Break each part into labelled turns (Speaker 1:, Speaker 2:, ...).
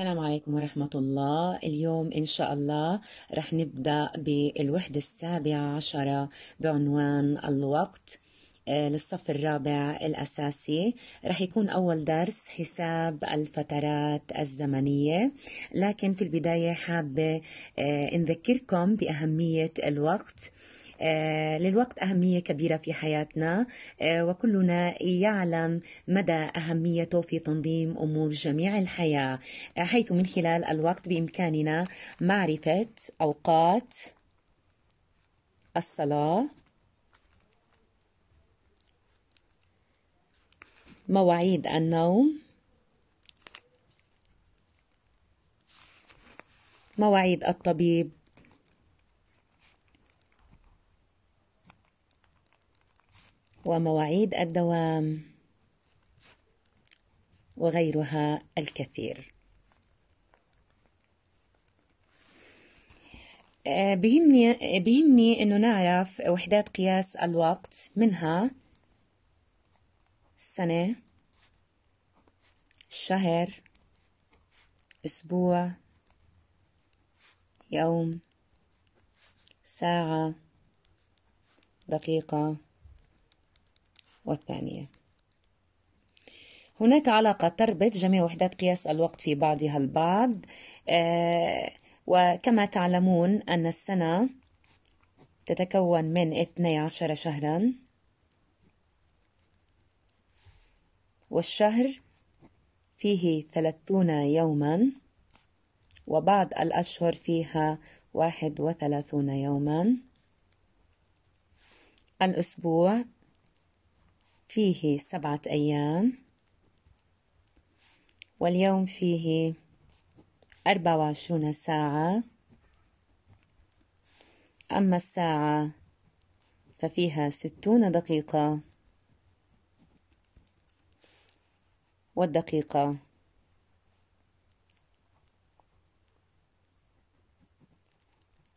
Speaker 1: السلام عليكم ورحمة الله اليوم إن شاء الله رح نبدأ بالوحدة السابعة عشرة بعنوان الوقت آه، للصف الرابع الأساسي رح يكون أول درس حساب الفترات الزمنية لكن في البداية حابة آه، نذكركم بأهمية الوقت آه، للوقت أهمية كبيرة في حياتنا آه، وكلنا يعلم مدى أهميته في تنظيم أمور جميع الحياة آه، حيث من خلال الوقت بإمكاننا معرفة أوقات الصلاة مواعيد النوم مواعيد الطبيب ومواعيد الدوام وغيرها الكثير آه، بهمني بهمني انه نعرف وحدات قياس الوقت منها سنه شهر أسبوع يوم ساعة دقيقة والثانية هناك علاقة تربط جميع وحدات قياس الوقت في بعضها البعض آه، وكما تعلمون أن السنة تتكون من 12 شهرا والشهر فيه 30 يوما وبعض الأشهر فيها 31 يوما الأسبوع فيه سبعة أيام واليوم فيه أربعة وعشرون ساعة أما الساعة ففيها ستون دقيقة والدقيقة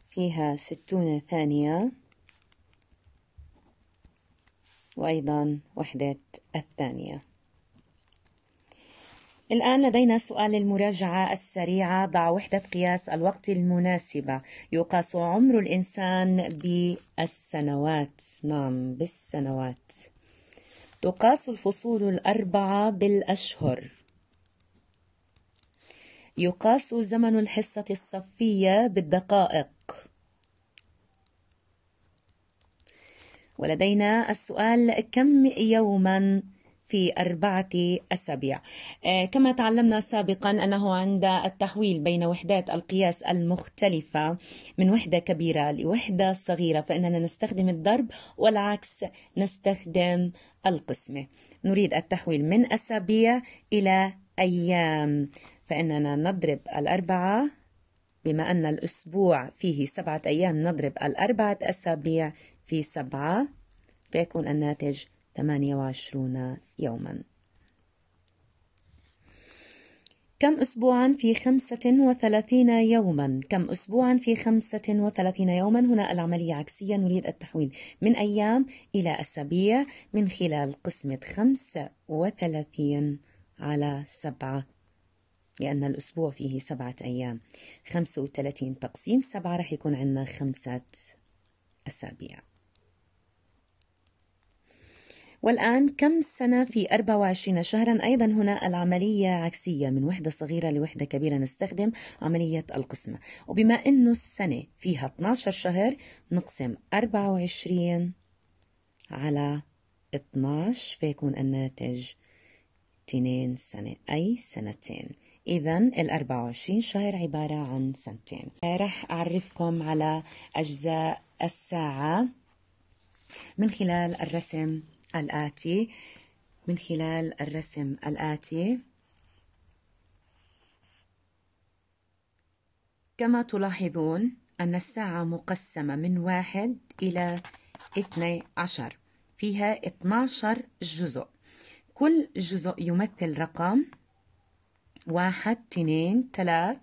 Speaker 1: فيها ستون ثانية وأيضا وحدة الثانية الآن لدينا سؤال المراجعة السريعة ضع وحدة قياس الوقت المناسبة يقاس عمر الإنسان بالسنوات نعم بالسنوات تقاس الفصول الأربعة بالأشهر يقاس زمن الحصة الصفية بالدقائق ولدينا السؤال كم يوما في أربعة أسابيع آه، كما تعلمنا سابقا أنه عند التحويل بين وحدات القياس المختلفة من وحدة كبيرة لوحدة صغيرة فإننا نستخدم الضرب والعكس نستخدم القسمة نريد التحويل من أسابيع إلى أيام فإننا نضرب الأربعة بما أن الأسبوع فيه سبعة أيام نضرب الأربعة أسابيع في سبعة بيكون الناتج 28 يوما كم أسبوعا في 35 يوما كم أسبوعا في 35 يوما هنا العملية عكسية نريد التحويل من أيام إلى أسابيع من خلال قسمة 35 على 7 لأن الأسبوع فيه سبعة أيام 35 تقسيم 7 رح يكون عندنا خمسة أسابيع والآن كم سنة في 24 شهرا أيضا هنا العملية عكسية من وحدة صغيرة لوحدة كبيرة نستخدم عملية القسمة وبما أنه السنة فيها 12 شهر نقسم 24 على 12 فيكون الناتج 2 سنة أي سنتين إذا ال 24 شهر عبارة عن سنتين رح أعرفكم على أجزاء الساعة من خلال الرسم الآتي من خلال الرسم الآتي كما تلاحظون أن الساعة مقسمة من واحد إلى اثني عشر فيها عشر جزء كل جزء يمثل رقم واحد اثنين ثلاث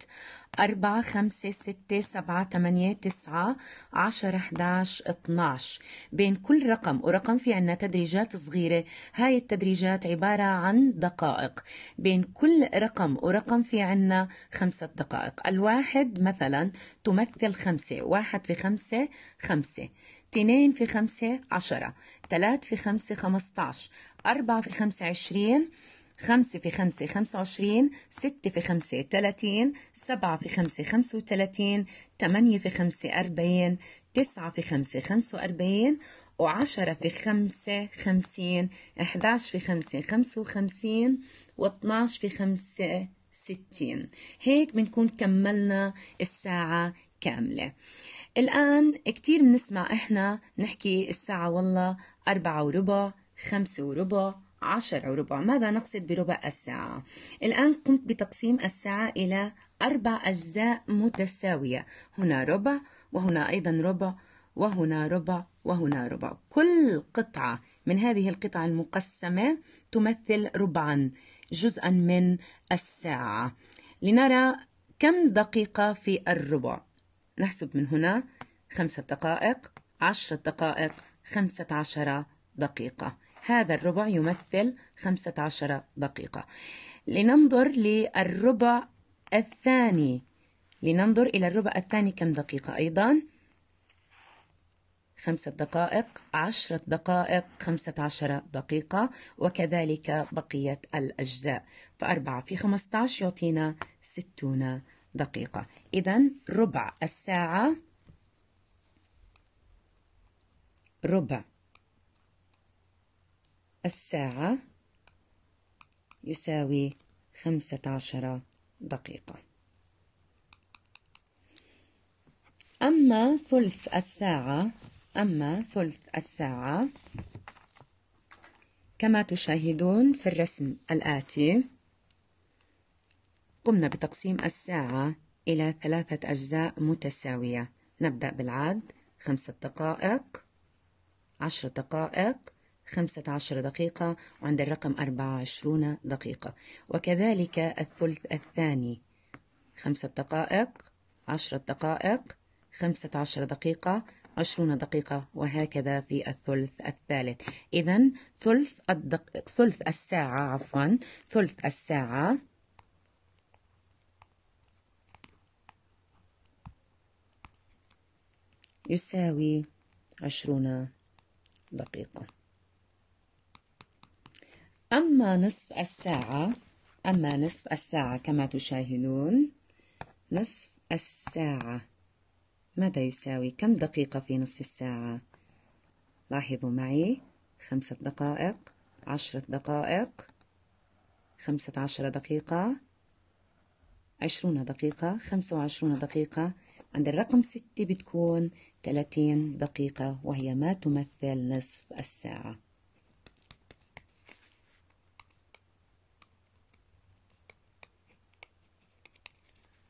Speaker 1: أربعة خمسة ستة سبعة ثمانية تسعة عشرة أحداش اتناش بين كل رقم ورقم في عنا تدريجات صغيرة هاي التدريجات عبارة عن دقائق بين كل رقم ورقم في عنا خمسة دقائق الواحد مثلا تمثل خمسة واحد في خمسة خمسة تنين في خمسة عشرة تلات في خمسة خمسة عشر أربعة في خمسة عشرين خمسة في خمسة خمسة وعشرين ستة في خمسة تلاتين سبعة في خمسة خمسة وتلاتين تمانية في خمسة أربعين تسعة في خمسة خمسة وأربعين وعشرة في خمسة خمسين إحداش في خمسة خمسة وخمسين واثناش في خمسة ستين هيك بنكون كملنا الساعة كاملة الآن كتير بنسمع إحنا نحكي الساعة والله أربعة وربع خمسة وربع عشر ربع ماذا نقصد بربع الساعة؟ الآن قمت بتقسيم الساعة إلى أربع أجزاء متساوية هنا ربع وهنا أيضا ربع وهنا ربع وهنا ربع كل قطعة من هذه القطع المقسمة تمثل ربعا جزءا من الساعة لنرى كم دقيقة في الربع نحسب من هنا خمسة دقائق عشرة دقائق خمسة عشر دقيقة هذا الربع يمثل 15 دقيقة لننظر للربع الثاني لننظر إلى الربع الثاني كم دقيقة أيضا خمسة دقائق عشرة دقائق خمسة عشر دقيقة وكذلك بقية الأجزاء فأربعة في خمسة عشر يعطينا ستون دقيقة إذا ربع الساعة ربع الساعة يساوي خمسة عشر دقيقة أما ثلث الساعة أما ثلث الساعة كما تشاهدون في الرسم الآتي قمنا بتقسيم الساعة إلى ثلاثة أجزاء متساوية نبدأ بالعد خمسة دقائق عشر دقائق 15 دقيقة وعند الرقم 24 دقيقة وكذلك الثلث الثاني خمسة دقائق عشرة دقائق خمسة عشر دقيقة عشرون دقيقة وهكذا في الثلث الثالث إذا ثلث, الدق... ثلث الساعة عفوا ثلث الساعة يساوي عشرون دقيقة أما نصف الساعة أما نصف الساعة كما تشاهدون نصف الساعة ماذا يساوي كم دقيقة في نصف الساعة لاحظوا معي خمسة دقائق عشرة دقائق خمسة عشر دقيقة عشرون دقيقة خمسة وعشرون دقيقة عند الرقم ستة بتكون ثلاثين دقيقة وهي ما تمثل نصف الساعة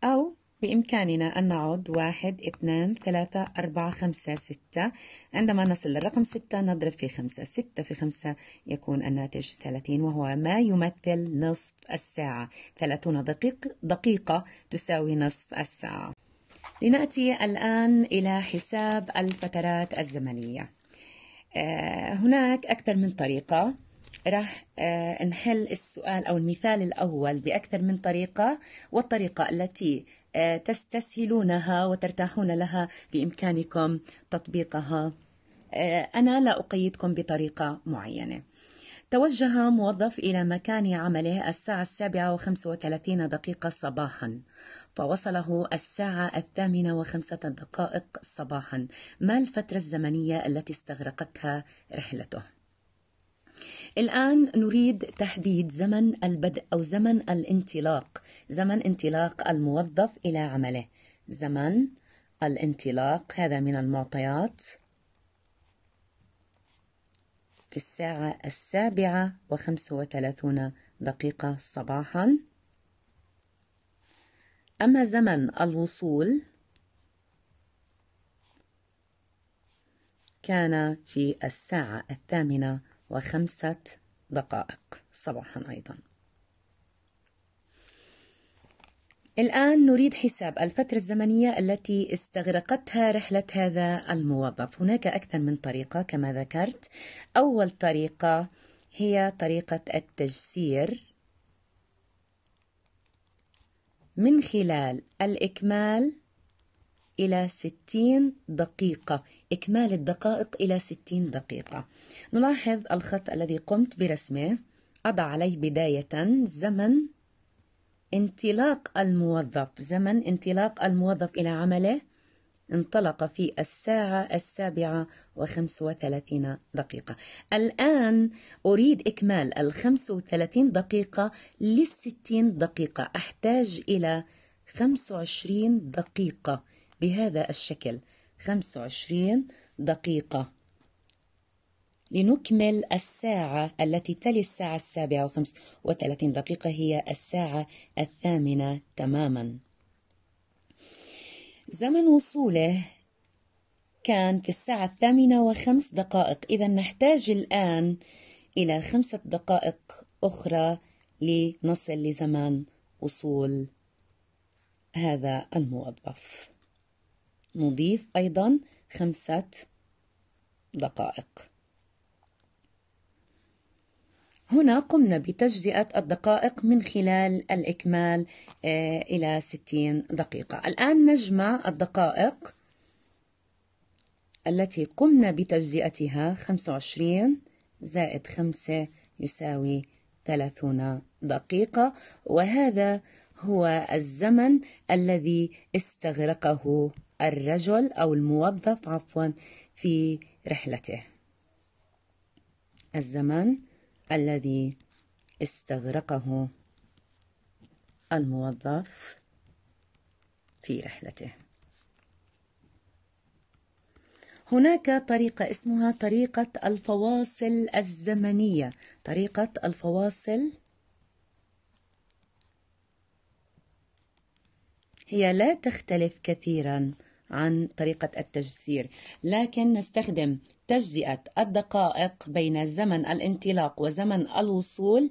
Speaker 1: أو بإمكاننا أن نعد واحد اثنان ثلاثة أربعة خمسة ستة عندما نصل للرقم ستة نضرب في خمسة ستة في خمسة يكون الناتج ثلاثين وهو ما يمثل نصف الساعة ثلاثون دقيق دقيقة تساوي نصف الساعة لنأتي الآن إلى حساب الفترات الزمنية آه، هناك أكثر من طريقة راح آه، نحل السؤال أو المثال الأول بأكثر من طريقة والطريقة التي آه، تستسهلونها وترتاحون لها بإمكانكم تطبيقها آه، أنا لا أقيدكم بطريقة معينة توجه موظف إلى مكان عمله الساعة السابعة وخمسة دقيقة صباحا فوصله الساعة الثامنة وخمسة دقائق صباحا ما الفترة الزمنية التي استغرقتها رحلته؟ الآن نريد تحديد زمن البدء أو زمن الانطلاق زمن انطلاق الموظف إلى عمله زمن الانطلاق هذا من المعطيات في الساعة السابعة وخمسة وثلاثون دقيقة صباحا أما زمن الوصول كان في الساعة الثامنة وخمسة دقائق صباحا أيضا الآن نريد حساب الفترة الزمنية التي استغرقتها رحلة هذا الموظف هناك أكثر من طريقة كما ذكرت أول طريقة هي طريقة التجسير من خلال الإكمال إلى 60 دقيقة إكمال الدقائق إلى 60 دقيقة نلاحظ الخط الذي قمت برسمه أضع عليه بداية زمن انطلاق الموظف زمن انطلاق الموظف إلى عمله انطلق في الساعة السابعة وخمس وثلاثين دقيقة الآن أريد إكمال الخمس وثلاثين دقيقة للستين دقيقة أحتاج إلى خمس وعشرين دقيقة بهذا الشكل خمس وعشرين دقيقة لنكمل الساعة التي تلي الساعة السابعة وخمس وثلاثين دقيقة هي الساعة الثامنة تماما زمن وصوله كان في الساعة الثامنة وخمس دقائق إذا نحتاج الآن إلى خمسة دقائق أخرى لنصل لزمان وصول هذا الموظف نضيف أيضا خمسة دقائق هنا قمنا بتجزئة الدقائق من خلال الإكمال آه، إلى 60 دقيقة الآن نجمع الدقائق التي قمنا بتجزئتها 25 زائد 5 يساوي 30 دقيقة وهذا هو الزمن الذي استغرقه الرجل أو الموظف عفوا في رحلته الزمن الذي استغرقه الموظف في رحلته هناك طريقة اسمها طريقة الفواصل الزمنية طريقة الفواصل هي لا تختلف كثيرا عن طريقة التجسير لكن نستخدم تجزئة الدقائق بين زمن الانطلاق وزمن الوصول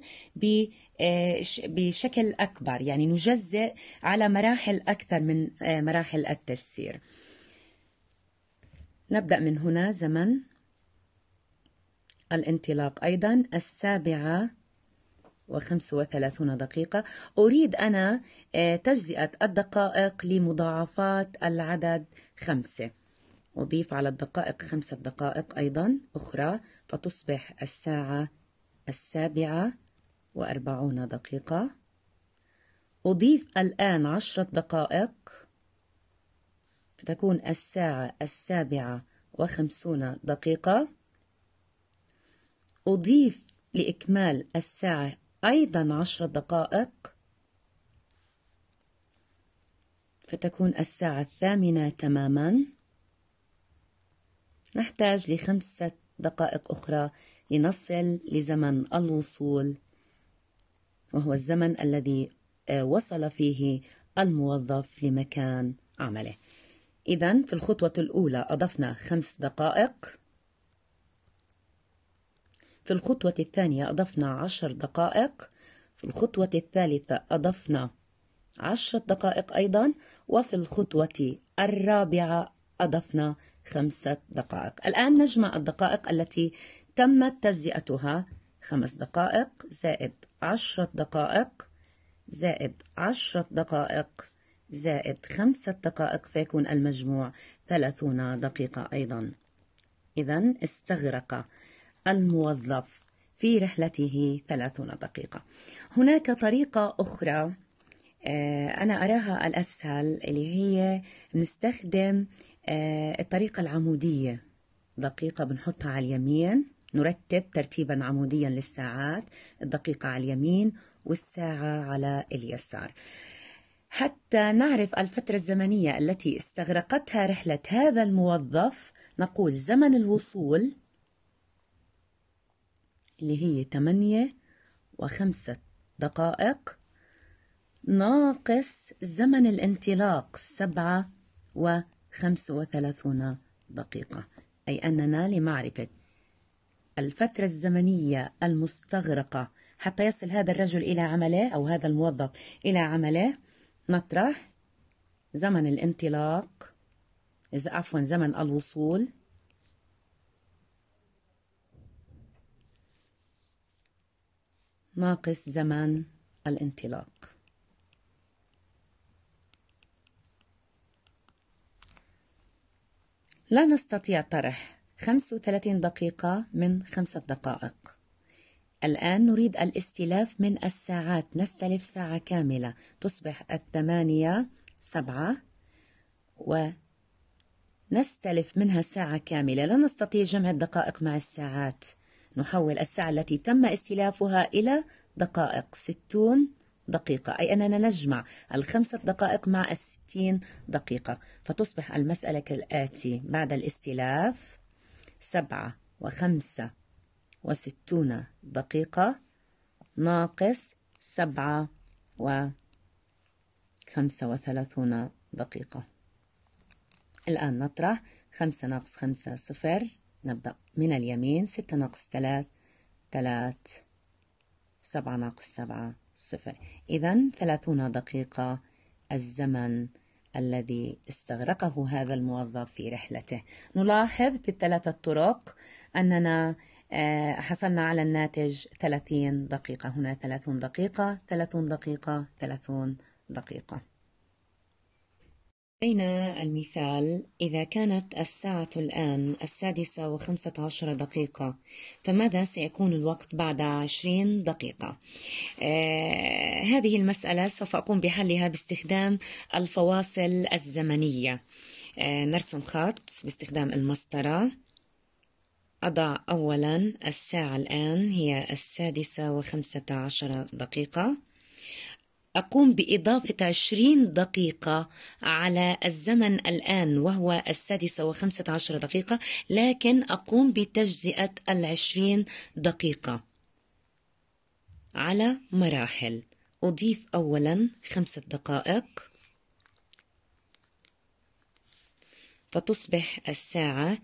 Speaker 1: آه، بشكل أكبر يعني نجزئ على مراحل أكثر من آه، مراحل التجسير نبدأ من هنا زمن الانطلاق أيضا السابعة وثلاثون دقيقة أريد أنا آه، تجزئة الدقائق لمضاعفات العدد خمسة أضيف على الدقائق خمسة دقائق أيضا أخرى فتصبح الساعة السابعة وأربعون دقيقة أضيف الآن عشرة دقائق فتكون الساعة السابعة وخمسون دقيقة أضيف لإكمال الساعة أيضا عشر دقائق فتكون الساعة الثامنة تماما نحتاج لخمسة دقائق أخرى لنصل لزمن الوصول وهو الزمن الذي آه، وصل فيه الموظف لمكان عمله إذا في الخطوة الأولى أضفنا خمس دقائق في الخطوة الثانية أضفنا عشر دقائق في الخطوة الثالثة أضفنا عشر دقائق أيضا وفي الخطوة الرابعة أضفنا خمسة دقائق الآن نجمع الدقائق التي تمت تجزئتها خمس دقائق زائد عشرة دقائق زائد عشرة دقائق زائد خمسة دقائق فيكون المجموع ثلاثون دقيقة أيضا إذا استغرق الموظف في رحلته 30 دقيقة هناك طريقة أخرى آه، أنا أراها الأسهل اللي هي نستخدم آه، الطريقة العمودية دقيقة بنحطها على اليمين نرتب ترتيبا عموديا للساعات الدقيقة على اليمين والساعة على اليسار حتى نعرف الفترة الزمنية التي استغرقتها رحلة هذا الموظف نقول زمن الوصول اللي هي تمانية وخمسة دقائق ناقص زمن الانطلاق سبعة و وثلاثون دقيقة أي أننا لمعرفة الفترة الزمنية المستغرقة حتى يصل هذا الرجل إلى عمله أو هذا الموظف إلى عمله نطرح زمن الانطلاق إذا عفوا زمن الوصول ناقص زمان الانطلاق لا نستطيع طرح 35 دقيقة من خمسة دقائق الآن نريد الاستلاف من الساعات نستلف ساعة كاملة تصبح الثمانية سبعة ونستلف منها ساعة كاملة لا نستطيع جمع الدقائق مع الساعات نحول الساعة التي تم استلافها إلى دقائق ستون دقيقة أي أننا نجمع الخمسة دقائق مع الستين دقيقة فتصبح المسألة كالآتي بعد الاستلاف سبعة وخمسة وستون دقيقة ناقص سبعة وخمسة وثلاثون دقيقة الآن نطرح خمسة ناقص خمسة صفر نبدأ من اليمين ستة ناقص تلات تلات سبعة ناقص سبعة صفر إذا ثلاثون دقيقة الزمن الذي استغرقه هذا الموظف في رحلته نلاحظ في الثلاثة الطرق أننا آه، حصلنا على الناتج 30 دقيقة هنا 30 دقيقة 30 دقيقة 30 دقيقة أين المثال إذا كانت الساعة الآن السادسة وخمسة عشر دقيقة فماذا سيكون الوقت بعد عشرين دقيقة آه هذه المسألة سوف أقوم بحلها باستخدام الفواصل الزمنية آه نرسم خط باستخدام المسطرة أضع أولا الساعة الآن هي السادسة وخمسة عشر دقيقة أقوم بإضافة عشرين دقيقة على الزمن الآن وهو السادسة وخمسة عشر دقيقة لكن أقوم بتجزئة العشرين دقيقة على مراحل أضيف أولا خمسة دقائق فتصبح الساعة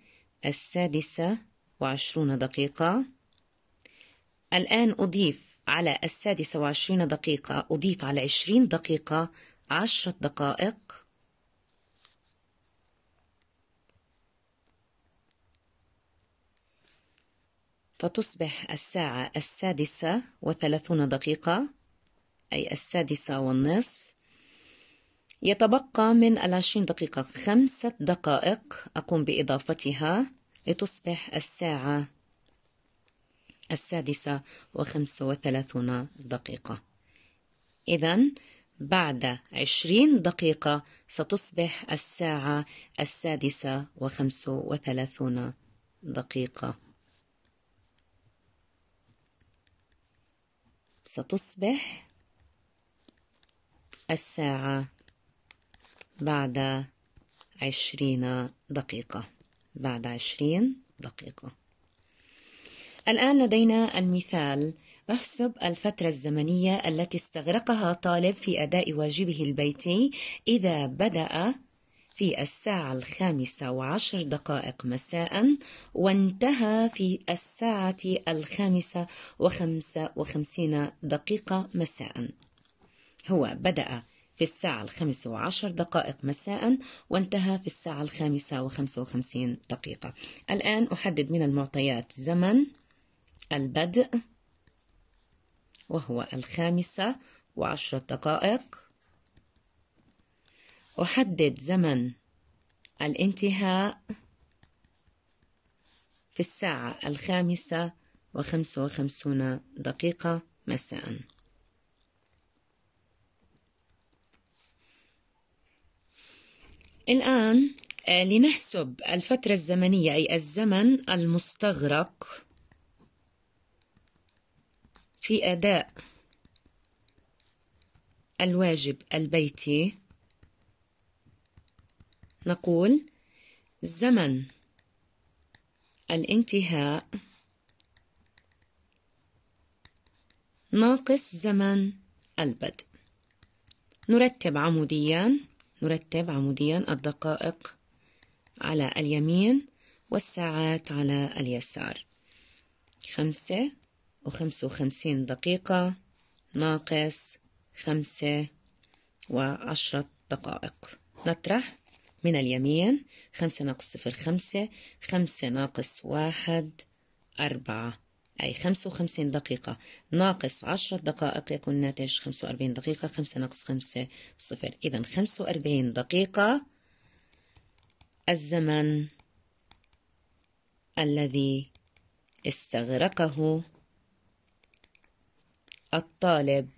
Speaker 1: السادسة وعشرون دقيقة الآن أضيف على السادسة وعشرين دقيقة أضيف على عشرين دقيقة عشرة دقائق فتصبح الساعة السادسة وثلاثون دقيقة أي السادسة والنصف يتبقى من العشرين دقيقة خمسة دقائق أقوم بإضافتها لتصبح الساعة السادسة وخمسة وثلاثون دقيقة إذا بعد عشرين دقيقة ستصبح الساعة السادسة وخمسة وثلاثون دقيقة ستصبح الساعة بعد عشرين دقيقة بعد عشرين دقيقة الآن لدينا المثال احسب الفترة الزمنية التي استغرقها طالب في أداء واجبه البيتي إذا بدأ في الساعة الخامسة وعشر دقائق مساء وانتهى في الساعة الخامسة وخمسة وخمسين دقيقة مساء هو بدأ في الساعة الخامسة وعشر دقائق مساء وانتهى في الساعة الخامسة وخمسة وخمسين دقيقة الآن أحدد من المعطيات زمن البدء وهو الخامسة وعشرة دقائق أحدد زمن الانتهاء في الساعة الخامسة وخمسة وخمسون دقيقة مساء الآن لنحسب الفترة الزمنية أي الزمن المستغرق في أداء الواجب البيتي نقول زمن الانتهاء ناقص زمن البدء نرتب عموديا نرتب عموديا الدقائق على اليمين والساعات على اليسار خمسة وخمسة وخمسين دقيقة ناقص خمسة وعشرة دقائق نطرح من اليمين خمسة ناقص صفر خمسة خمسة ناقص واحد أربعة أي خمسة وخمسين دقيقة ناقص عشرة دقائق يكون الناتج خمسة وأربعين دقيقة خمسة ناقص خمسة صفر إذا خمسة وأربعين دقيقة الزمن الذي استغرقه الطالب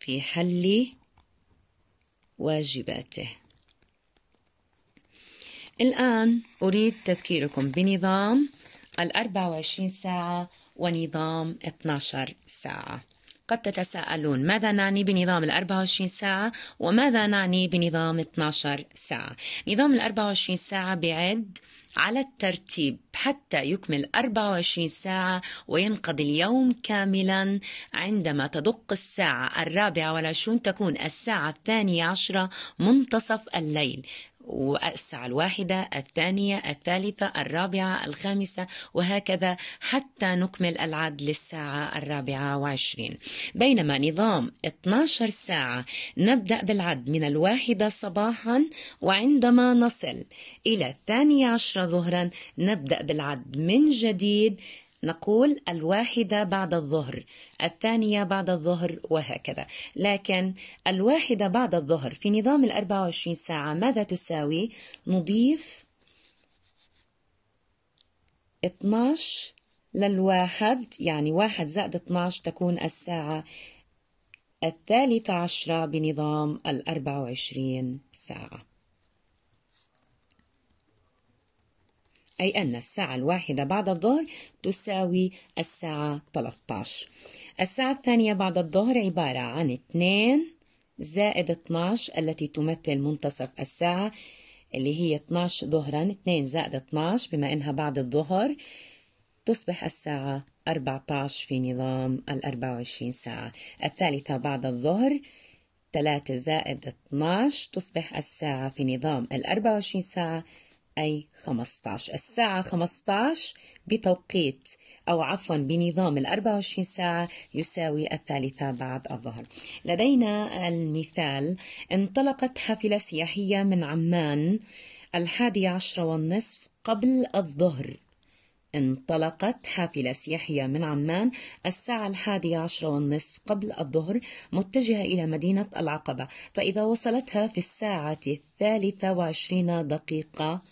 Speaker 1: في حل واجباته الآن أريد تذكيركم بنظام الأربع وعشرين ساعة ونظام 12 ساعة قد تتساءلون ماذا نعني بنظام ال 24 ساعة وماذا نعني بنظام 12 ساعة نظام ال 24 ساعة بعد على الترتيب حتى يكمل 24 ساعة وينقضي اليوم كاملا عندما تدق الساعة الرابعة والعشرون تكون الساعة الثانية عشرة منتصف الليل والساعة الواحدة الثانية الثالثة الرابعة الخامسة وهكذا حتى نكمل العد للساعة الرابعة وعشرين بينما نظام 12 ساعة نبدأ بالعد من الواحدة صباحا وعندما نصل إلى الثانية عشرة ظهرا نبدأ بالعد من جديد نقول الواحدة بعد الظهر الثانية بعد الظهر وهكذا لكن الواحدة بعد الظهر في نظام ال 24 ساعة ماذا تساوي؟ نضيف 12 للواحد يعني واحد زائد 12 تكون الساعة الثالثة عشرة بنظام الأربعة وعشرين ساعة أي أن الساعة الواحدة بعد الظهر تساوي الساعة 13 الساعة الثانية بعد الظهر عبارة عن 2 زائد 12 التي تمثل منتصف الساعة اللي هي 12 ظهرا 2 زائد 12 بما إنها بعد الظهر تصبح الساعة 14 في نظام ال 24 ساعة الثالثة بعد الظهر 3 زائد 12 تصبح الساعة في نظام ال 24 ساعة أي 15 الساعة 15 بتوقيت أو عفوا بنظام ال 24 ساعة يساوي الثالثة بعد الظهر لدينا المثال انطلقت حافلة سياحية من عمان الحادي عشر والنصف قبل الظهر انطلقت حافلة سياحية من عمان الساعة الحادية عشر والنصف قبل الظهر متجهة إلى مدينة العقبة فإذا وصلتها في الساعة الثالثة وعشرين دقيقة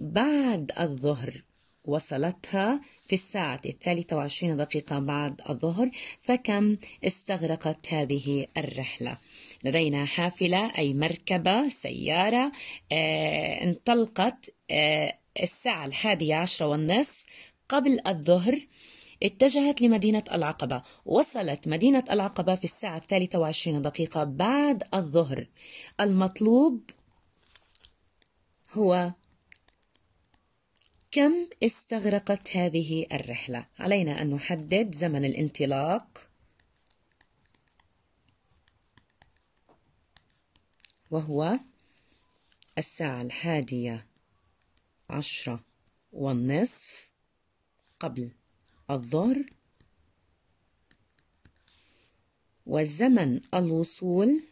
Speaker 1: بعد الظهر وصلتها في الساعة الثالثة وعشرين دقيقة بعد الظهر فكم استغرقت هذه الرحلة لدينا حافلة أي مركبة سيارة آه انطلقت آه الساعة الحادية عشرة والنصف قبل الظهر اتجهت لمدينة العقبة وصلت مدينة العقبة في الساعة الثالثة وعشرين دقيقة بعد الظهر المطلوب هو كم استغرقت هذه الرحلة؟ علينا أن نحدد زمن الانطلاق وهو الساعة الحادية عشرة والنصف قبل الظهر وزمن الوصول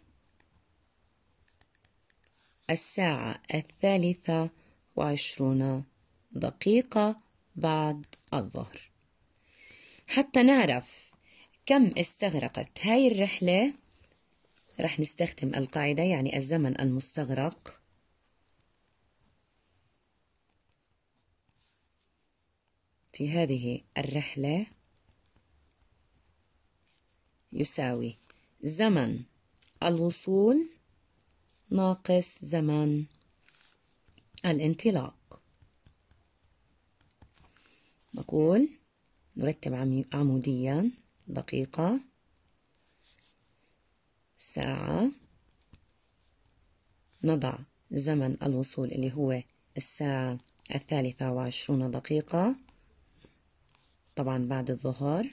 Speaker 1: الساعة الثالثة وعشرون دقيقة بعد الظهر حتى نعرف كم استغرقت هاي الرحلة رح نستخدم القاعدة يعني الزمن المستغرق في هذه الرحلة يساوي زمن الوصول ناقص زمن الانطلاق بقول نرتب عموديا دقيقة ساعة نضع زمن الوصول اللي هو الساعة الثالثة وعشرون دقيقة طبعا بعد الظهر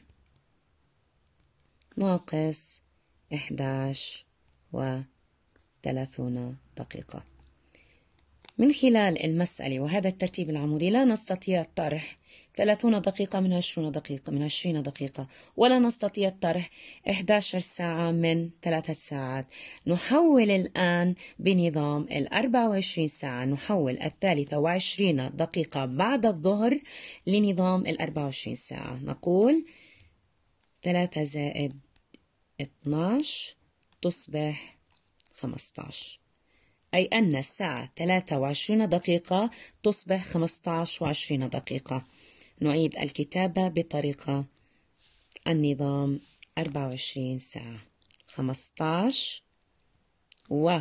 Speaker 1: ناقص 11 و 30 دقيقة من خلال المسألة وهذا الترتيب العمودي لا نستطيع طرح 30 دقيقة من 20 دقيقة من 20 دقيقة ولا نستطيع الطرح 11 ساعة من 3 ساعات نحول الآن بنظام ال 24 ساعة نحول ال 23 دقيقة بعد الظهر لنظام ال 24 ساعة نقول 3 زائد 12 تصبح 15 أي أن الساعة 23 دقيقة تصبح 15 و20 دقيقة نعيد الكتابة بطريقة النظام 24 ساعة 15 و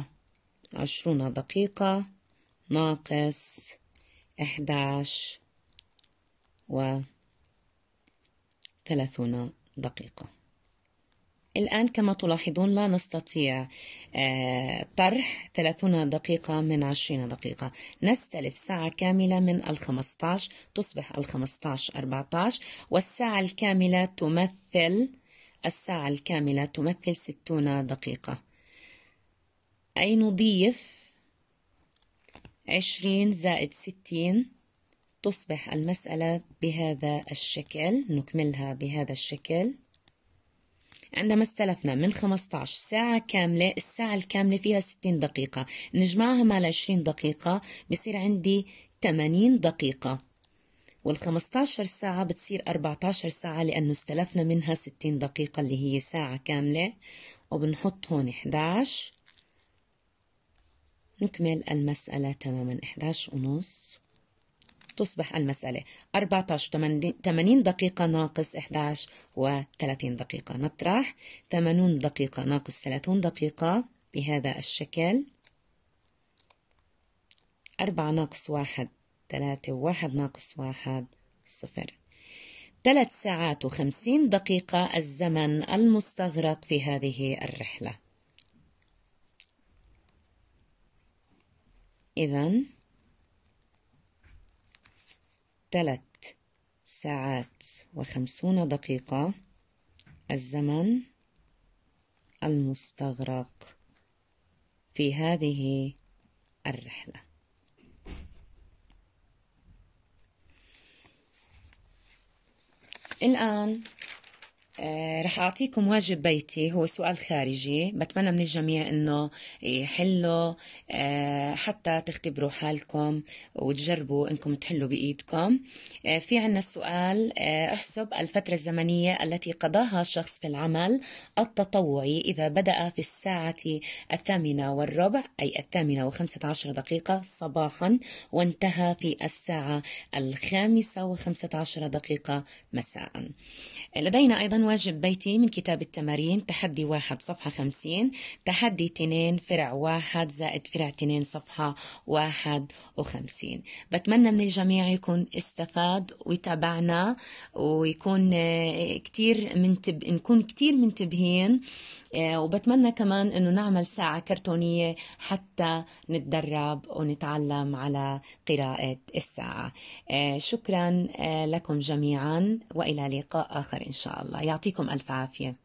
Speaker 1: 20 دقيقة ناقص 11 و 30 دقيقة الآن كما تلاحظون لا نستطيع آه، طرح 30 دقيقة من 20 دقيقة نستلف ساعة كاملة من ال 15 تصبح ال 15 14 والساعة الكاملة تمثل الساعة الكاملة تمثل 60 دقيقة أي نضيف 20 زائد 60 تصبح المسألة بهذا الشكل نكملها بهذا الشكل عندما استلفنا من 15 ساعة كاملة الساعة الكاملة فيها 60 دقيقة نجمعها مع 20 دقيقة بصير عندي 80 دقيقة وال15 ساعة بتصير 14 ساعة لأنه استلفنا منها 60 دقيقة اللي هي ساعة كاملة وبنحط هون 11 نكمل المسألة تماما 11 ونص تصبح المسألة 14 80 دقيقة ناقص 11 و 30 دقيقة نطرح 80 دقيقة ناقص 30 دقيقة بهذا الشكل 4 ناقص 1 3 و1 ناقص 1 صفر ثلاث ساعات وخمسين دقيقة الزمن المستغرق في هذه الرحلة إذا ثلاث ساعات وخمسون دقيقة الزمن المستغرق في هذه الرحلة الآن آه، رح أعطيكم واجب بيتي هو سؤال خارجي بتمنى من الجميع أنه يحلوا آه، حتى تختبروا حالكم وتجربوا أنكم تحلوا بإيدكم آه، في عنا السؤال احسب الفترة الزمنية التي قضاها الشخص في العمل التطوعي إذا بدأ في الساعة الثامنة والربع أي الثامنة وخمسة عشر دقيقة صباحا وانتهى في الساعة الخامسة وخمسة عشر دقيقة مساء لدينا أيضا واجب بيتي من كتاب التمارين تحدي واحد صفحة خمسين تحدي تنين فرع واحد زائد فرع تنين صفحة واحد وخمسين بتمنى من الجميع يكون استفاد ويتابعنا ويكون آه، كتير منتب... نكون كتير منتبهين آه، وبتمنى كمان انه نعمل ساعه كرتونيه حتى نتدرب ونتعلم على قراءه الساعه آه، شكرا آه، لكم جميعا والى لقاء اخر ان شاء الله يعطيكم الف عافيه